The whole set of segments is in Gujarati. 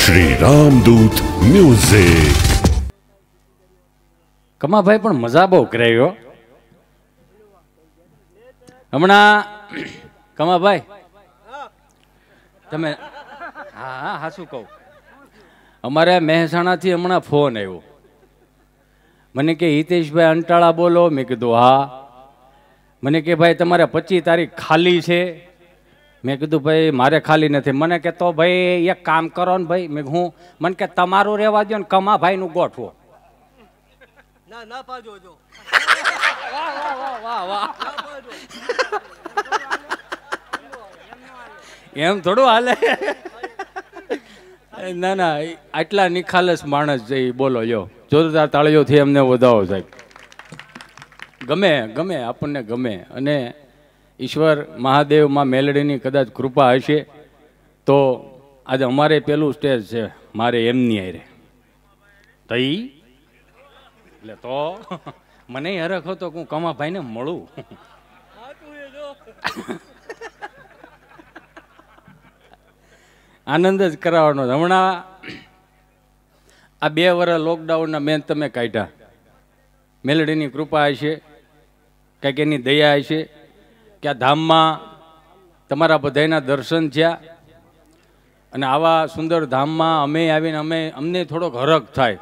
શ્રી રામદૂત મ્યુઝિક કમાભાઈ પણ મજા બહુ કરાવ્યો હમણાં કમાભાઈ તમે હા હા હા શું કહું અમારે મહેસાણાથી હમણાં ફોન આવ્યો મને કે હિતેશભાઈ અંટાળા બોલો મેં કીધું હા મને કે ભાઈ તમારે પચીસ તારીખ ખાલી છે મેં કીધું ભાઈ મારે ખાલી નથી મને કે તો ભાઈ એક કામ કરો ને ભાઈ મેં હું મને કે તમારું રહેવા દો ને કમા ભાઈનું ગોઠવો એમ થોડું હાલે ના ના આટલા નિખાલસ માણસ જે બોલો જો જોરદાર તાળીઓથી એમને વધાવો સાહેબ ગમે ગમે આપણને ગમે અને ઈશ્વર મહાદેવમાં મેલડીની કદાચ કૃપા હશે તો આજે અમારે પેલું સ્ટેજ છે મારે એમની હારે તઈ એટલે તો મને હરખ હતો કે હું કમાભાઈને મળું આનંદ જ કરાવવાનો હમણાં આ બે વર્ષ લોકડાઉનના મેં તમે કાઢ્યા મેલડીની કૃપા હશે કંઈક એની દયા હશે કે આ ધામમાં તમારા બધાના દર્શન થયા અને આવા સુંદર ધામમાં અમે આવીને અમે અમને થોડોક હરખ થાય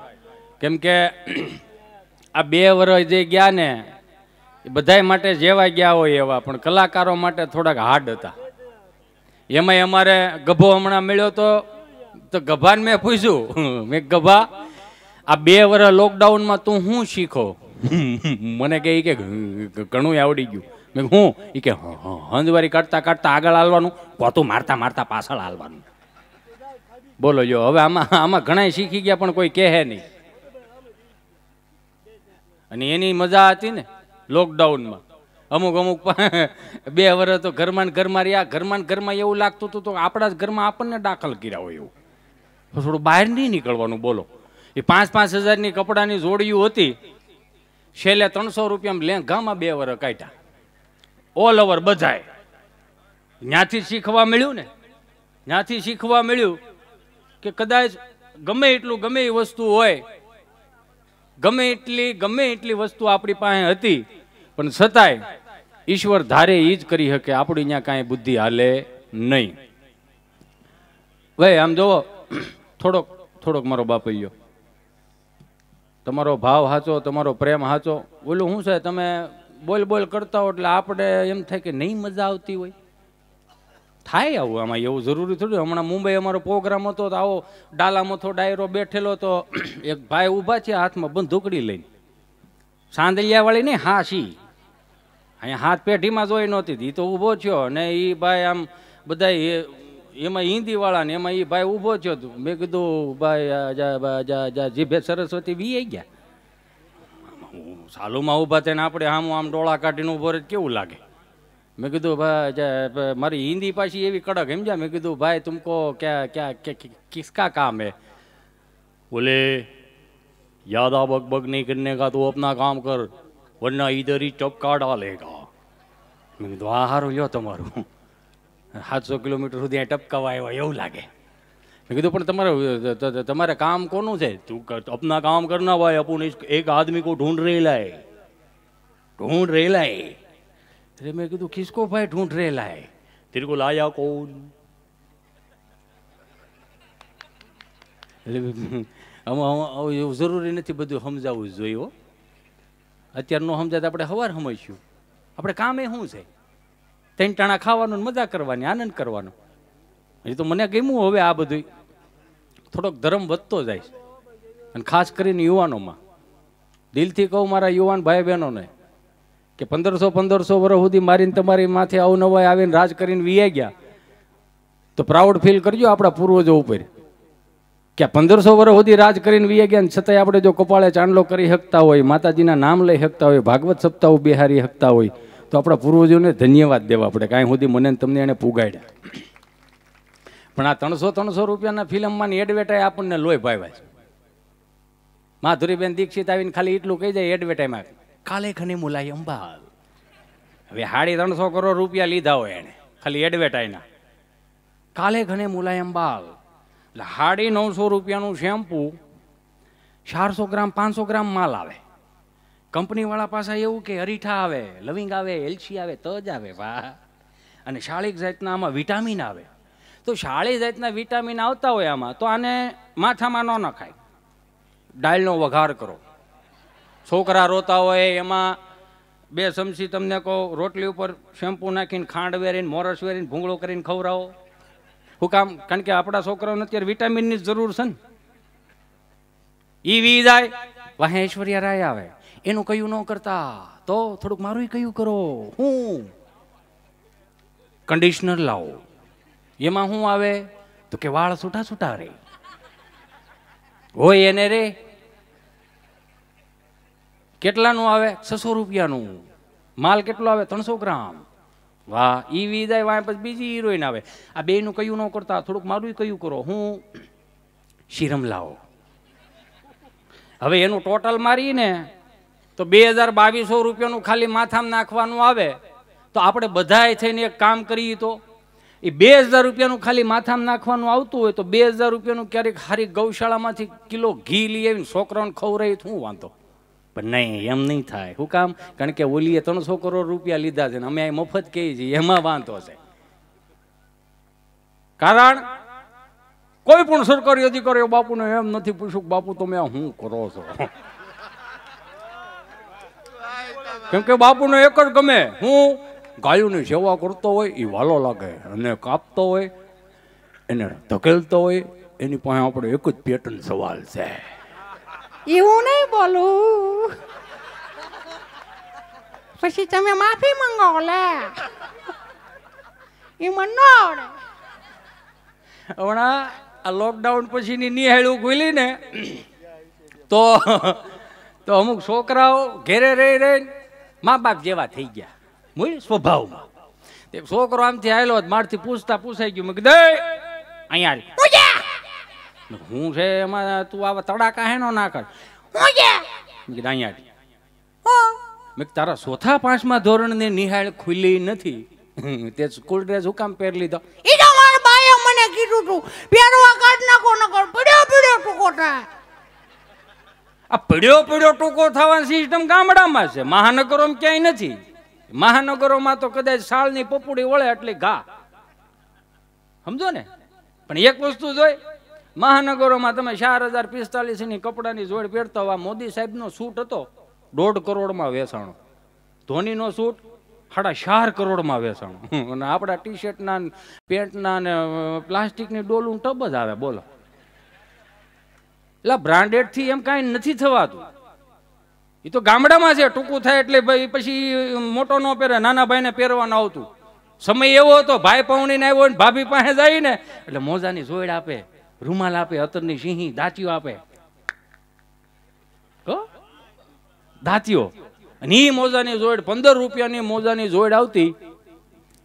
કેમ કે આ બે વર્ષ જે ગયા ને એ બધાય માટે જેવા ગયા હોય એવા પણ કલાકારો માટે થોડાક હાર્ડ હતા એમાંય અમારે ગભો હમણાં મળ્યો તો તો ગભાને મેં પૂછ્યું મેં ગભા આ બે વર્ષ લોકડાઉનમાં તું શું શીખો મને કહે કે ઘણું આવડી ગયું મેં હું એ કે હંદવારી કાઢતા કાઢતા આગળ હાલવાનું પોતું મારતા મારતા પાછળ હાલવાનું બોલો જો હવે આમાં આમાં ઘણા શીખી ગયા પણ કોઈ કહે નહીં અને એની મજા હતી ને લોકડાઉનમાં અમુક અમુક બે વર્ષ તો ઘરમાં ઘરમાં રહ્યા ઘરમાં ઘરમાં એવું લાગતું હતું તો આપણા જ ઘરમાં આપણને દાખલ કર્યા હોય એવું થોડું બહાર નહીં નીકળવાનું બોલો એ પાંચ પાંચ હજારની કપડાની જોડીયું હતી છેલ્લે ત્રણસો રૂપિયા લે ગામાં બે વર્ષ કાઢ્યા ઓલ ઓવર બધાય ત્યાંથી શીખવા મળ્યું ને ત્યાંથી શીખવા મળ્યું કે કદાચ ગમે એટલું ગમે એ વસ્તુ હોય ગમે એટલી ગમે એટલી વસ્તુ આપણી પાસે હતી પણ છતાંય ઈશ્વર ધારે એ જ કરી શકે આપણી ત્યાં કાંઈ બુદ્ધિ હાલે નહીં ભાઈ આમ જુઓ થોડોક થોડોક મારો બાપ ગયો તમારો ભાવ સાચો તમારો પ્રેમ હાચો બોલું શું છે તમે બોલ બોલ કરતા હોય એટલે આપણે એમ થાય કે નહીં મજા આવતી હોય થાય આવું આમાં એવું જરૂરી થોડું હમણાં મુંબઈ અમારો પ્રોગ્રામ હતો તો આવો ડાલા મથો ડાયરો બેઠેલો તો એક ભાઈ ઊભા છે હાથમાં બંધુકડી લઈને સાંદલિયાવાળી નહીં હા સી અહીંયા હાથ પેઢીમાં જોઈ નહોતી એ તો ઊભો થયો અને એ ભાઈ આમ બધા એમાં હિન્દીવાળા ને એમાં એ ભાઈ ઊભો થયો મેં કીધું ભાઈ જીભે સરસ્વતી વી આવી ગયા સાલુમાં ઊભા થઈને આપણે આમ આમ ડોળા કાઢીને ઊભો રહે કેવું લાગે મેં કીધું ભાઈ મારી હિન્દી પાછી એવી કડક સમજ્યા મેં કીધું ભાઈ તુમકો ક્યાં ક્યાં કિસકા કામ હે બોલે યાદા બગ બગ નહીં કરીને કા તું અપના કામ કર વરના ઈધર ઈ ચપકા ડાલેગા મેં કીધું આ હારું લ્યો તમારું સાતસો કિલોમીટર સુધી ટપકાવા આવ્યા એવું લાગે મેં કીધું પણ તમારે તમારે કામ કોનું છે તું અપના કામ કરના ભાઈ અપુન એક આદમી કો ઢૂંઢ રહેલાય ઢૂંઢ રહેલાય એટલે મેં કીધું કિસકો ભાઈ ઢૂંઢ રહેલા હે તેરે કો લાયા કોણ એટલે એવું જરૂરી નથી બધું સમજાવવું જોઈએ હો અત્યારનું સમજાય આપણે હવાર સમજીશું આપણે કામ એ શું છે ત્રણ ટાણા ખાવાનું મજા કરવાની આનંદ કરવાનો હજી તો મને ગમ્યું હવે આ બધું થોડોક ધર્મ વધતો જાય છે અને ખાસ કરીને યુવાનોમાં દિલથી કહું મારા યુવાન ભાઈ બહેનોને કે પંદરસો પંદરસો વર્ષ સુધી મારીને તમારી માથે અવનવાય આવીને રાજ કરીને વિયા ગયા તો પ્રાઉડ ફીલ કરજો આપણા પૂર્વજો ઉપર કે પંદરસો વર્ષ સુધી રાજ કરીને વીએ ગયા છતાંય આપણે જો કપાળે ચાંદલો કરી શકતા હોય માતાજીના નામ લઈ શકતા હોય ભાગવત સપ્તાહ બિહારી શકતા હોય તો આપણા પૂર્વજોને ધન્યવાદ દેવા આપણે કાંઈ સુધી મને તમને એને પુગાડ્યા પણ આ ત્રણસો ત્રણસો રૂપિયાના ફિલ્મમાં એડવર્ટાઈ આપણને લોહી ભાવ્યા છે માધુરીબેન દીક્ષિત આવીને ખાલી એટલું કહી જાય એડવર્ટાઈમાં કાલે ખની મુલાઈ અંબાલ હવે હાડી ત્રણસો કરોડ રૂપિયા લીધા હોય એણે ખાલી એડવર્ટાઈના કાલે ઘણે મુલાયમ બાલ એટલે હાડી નવસો રૂપિયાનું શેમ્પુ ચારસો ગ્રામ પાંચસો ગ્રામ માલ આવે કંપનીવાળા પાસે એવું કે અરીઠા આવે લવિંગ આવે એલચી આવે તજ આવે વાહ અને શાળિક જાતના આમાં વિટામિન આવે તો શાળી જાતના વિટામિન આવતા હોય આમાં તો આને માથામાં ન નખાય ડાળનો વઘાર કરો છોકરા રોતા હોય એમાં બે સમસી તમને કહો રોટલી ઉપર શેમ્પુ નાખીને ખાંડ વેરીને મોરસ વેરીને ભૂંગળો કરીને ખવડાવો હું કામ કારણ કે આપણા છોકરાઓને અત્યારે વિટામિનની જ જરૂર છે ને ઈ વી જાય વાહે ઐશ્વર્યા રાય આવે એનું કયું ન કરતા તો થોડુંક મારું કયું કરો હું કંડિશનર લાવો એમાં શું આવે તો કે વાળ છૂટા છૂટા રે હોય એને રે કેટલાનું આવે છસો રૂપિયાનું માલ કેટલો આવે ત્રણસો ગ્રામ વાહ ઈ વિદાય વાય પછી બીજી હિરોઈન આવે આ બે બેનું કયું ન કરતા થોડુંક મારું કયું કરો હું શીરમ લાવો હવે એનું ટોટલ મારીને તો બે હજાર બાવીસો રૂપિયાનું ખાલી માથામાં નાખવાનું આવે તો આપણે બધાએ થઈને એક કામ કરીએ તો એ બે હજાર રૂપિયાનું ખાલી માથામાં નાખવાનું આવતું હોય તો બે હજાર રૂપિયાનું ક્યારેક હારી ગૌશાળામાંથી કિલો ઘી લઈ આવીને છોકરાઓને ખવરાય હું વાંધો પણ નહીં એમ નહીં થાય શું કામ કારણ કે ઓલીએ ત્રણસો કરોડ રૂપિયા લીધા છે ને અમે આ મફત કહીએ છીએ એમાં વાંધો છે કારણ કોઈ પણ સરકારી અધિકારીઓ બાપુને એમ નથી પૂછ્યું બાપુ તમે આ શું કરો છો કેમ કે બાપુને એક જ ગમે હું ગાયોની સેવા કરતો હોય એ વાલો લાગે અને કાપતો હોય એને ધકેલતો હોય એની પાસે આપણે એક જ પેટન સવાલ છે એવું નહીં બોલું પછી તમે માફી મંગાવો લે એ મને ન આવડે હમણાં આ લોકડાઉન પછીની નિહાળું ખુલી ને તો તો અમુક છોકરાઓ ઘેરે રહી રહી મા બાપ જેવા થઈ ગયા મૂળ સ્વભાવમાં તે છોકરો આમથી આવેલો મારથી પૂછતા પૂછાઈ ગયું મેં અહીંયા હું છે એમાં તું આવા તડાકા હેનો ના કર અહીંયા મેં તારા ચોથા પાંચમા ધોરણને નિહાળ ખુલ્લી નથી તે સ્કૂલ ડ્રેસ હું કામ પહેરી લીધો મને કીધું તું પહેરવા કાઢ નાખો નકર પડ્યો પડ્યો ટૂંકો થાય આ પડ્યો પડ્યો ટૂંકો થવાની સિસ્ટમ ગામડામાં છે મહાનગરોમાં ક્યાંય નથી મહાનગરોમાં તો કદાચ શાળની પપુડી વળે એટલે ઘા સમજો ને પણ એક વસ્તુ જોઈ મહાનગરોમાં તમે ચાર હજાર પિસ્તાલીસ ની કપડાની જોડ પહેરતા હોવા મોદી સાહેબનો સૂટ હતો દોઢ કરોડમાં વેચાણો ધોનીનો સૂટ સાડા ચાર કરોડમાં વેચાણો અને આપણા ટી શર્ટના પેન્ટના ને પ્લાસ્ટિકની ડોલું ટબ જ આવે બોલો એટલે થી એમ કાંઈ નથી થવાતું એ તો ગામડામાં છે ટૂંકું થાય એટલે ભાઈ પછી મોટો ન પહેરે નાના ભાઈને પહેરવાનું આવતું સમય એવો હતો ભાઈ પૌણીને આવ્યો ને ભાભી પાસે જાય ને એટલે મોજાની જોડ આપે રૂમાલ આપે અતરની સિંહી દાંતીઓ આપે દાંતીઓ અને એ મોજાની જોડ પંદર રૂપિયાની મોજાની જોડ આવતી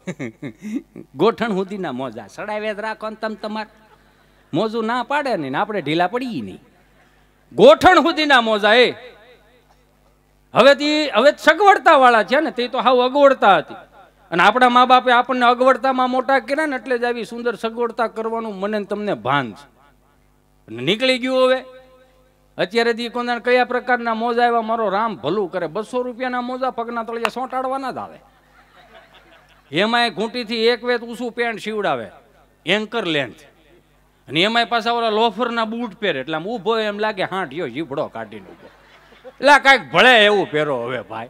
ગોઠણ સુધીના મોજા સડાવે રાખો ને તમે તમારે મોજું ના પાડે નહીં આપણે ઢીલા પડીએ નહીં ગોઠણ સુધીના મોજા એ હવે તે હવે સગવડતાવાળા છે ને તે તો હાવ અગવડતા હતી અને આપણા મા બાપે આપણને અગવડતામાં મોટા કર્યા ને એટલે જ આવી સુંદર સગવડતા કરવાનું મને તમને ભાન છે નીકળી ગયું હવે અત્યારે દી કોના કયા પ્રકારના મોજા આવ્યા મારો રામ ભલું કરે બસો રૂપિયાના મોજા પગના તળિયા સોંટાડવાના જ આવે એમાં ઘૂંટીથી એક વેત ઊંચું પેન્ટ સીવડાવે એન્કર લેન્થ અને એમાંય પાછા ઓલા લોફરના બૂટ પહેરે એટલે આમ ઊભો એમ લાગે હાંઠ યો જીભડો કાઢીને એટલે કાંઈક ભળે એવું પહેરો હવે ભાઈ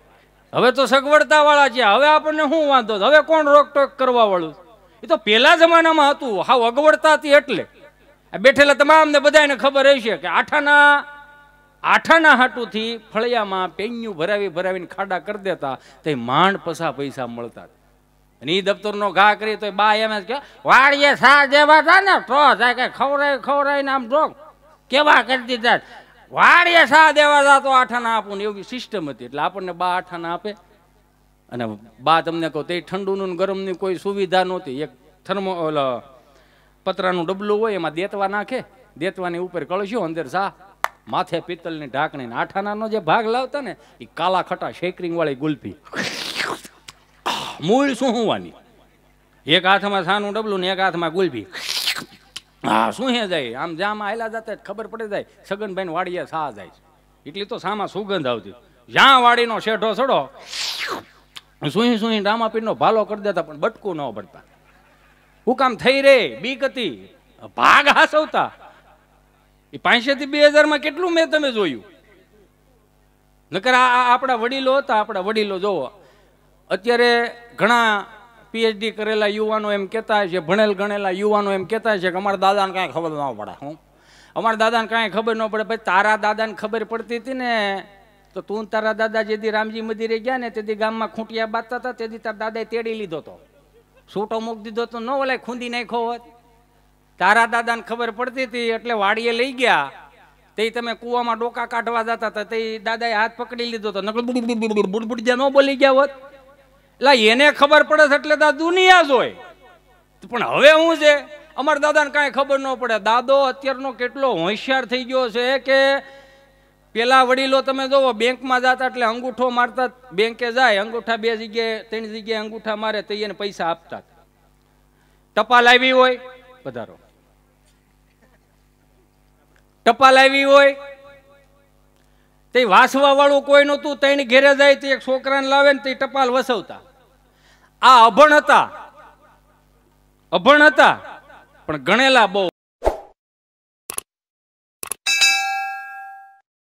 હવે તો સગવડતા વાળા છે હવે આપણને શું વાંધો હવે કોણ રોકટોક કરવા વાળું એ તો પહેલા જમાનામાં હતું હાવ અગવડતાથી એટલે બેઠેલા તમામને બધાને ખબર હશે કે આઠાના આઠાના હાટુથી ફળિયામાં પેન્યું ભરાવી ભરાવીને ખાડા કરી દેતા તે માંડ પસા પૈસા મળતા અને એ દફતરનો ઘા કરી તો બા એમ કે વાળીએ સા દેવા હતા ને તો જાય કે ખવરાય ખવરાય ને આમ જોગ કેવા કરી દીધા વાળીએ સા દેવા જાતો આઠાના આપો ને એવી સિસ્ટમ હતી એટલે આપણને બા આઠાના આપે અને બા તમને કહો એ ઠંડુનું ગરમની કોઈ સુવિધા નહોતી એક થર્મો ઓલા પતરાનું ડબલું હોય એમાં દેતવા નાખે દેતવાની ઉપર કળશો અંદર સા માથે પિત્તલની ઢાંકણી આઠાનાનો જે ભાગ લાવતા ને એ કાલા ખટા શેકરિંગ વાળી ગુલ્ફી મૂળ શું હોવાની એક હાથમાં સાનું ડબલું ને એક હાથમાં ગુલ્ફી હા શું હે જાય આમ જ્યાં આયલા જતા ખબર પડે જાય સગનભાઈ વાડીયા સા જાય એટલી તો સામાં સુગંધ આવતી જ્યાં વાડીનો શેઠો સડો સુહી સુહી રામાપીરનો ભાલો કરી દેતા પણ બટકું ન પડતા હું કામ થઈ રે બીક હતી ભાગ હાસવતા એ પાંચસોથી બે હજારમાં કેટલું મેં તમે જોયું નકર આ આપણા વડીલો હતા આપણા વડીલો જોવો અત્યારે ઘણા પીએચડી કરેલા યુવાનો એમ કહેતા છે ભણેલ ગણેલા યુવાનો એમ કહેતા છે કે અમારા દાદાને કાંઈ ખબર ન પડે હું અમારા દાદાને કાંઈ ખબર ન પડે ભાઈ તારા દાદાને ખબર પડતી હતી ને તો તું તારા દાદા જેથી રામજી મંદિરે ગયા ને તેથી ગામમાં ખૂંટિયા બાંધતા હતા તેથી તારા દાદાએ તેડી લીધો હતો છૂટો મૂક દીધો તો ન ઓલાય ખૂંદી નાખો હોત તારા દાદાને ખબર પડતી હતી એટલે વાડીએ લઈ ગયા તે તમે કૂવામાં ડોકા કાઢવા જતા હતા તે દાદાએ હાથ પકડી લીધો હતો નકલ બુડ બુડ બુડ બુડ બુડ ન બોલી ગયા હોત એટલે એને ખબર પડે છે એટલે તો દુનિયા જોય પણ હવે હું છે અમારા દાદાને કાંઈ ખબર ન પડે દાદો અત્યારનો કેટલો હોશિયાર થઈ ગયો છે કે પેલા વડીલો તમે જોવો બેંકમાં જતા એટલે અંગૂઠો મારતા બેંકે જાય અંગૂઠા બે જગ્યાએ ત્રણ જગ્યાએ અંગૂઠા મારે તો એને પૈસા આપતા ટપાલ આવી હોય વધારો ટપાલ આવી હોય તે વાસવા વાળું કોઈ નહોતું તેની ઘેરે જાય તે એક છોકરાને લાવે ને તે ટપાલ વસવતા આ અભણ હતા અભણ હતા પણ ગણેલા બહુ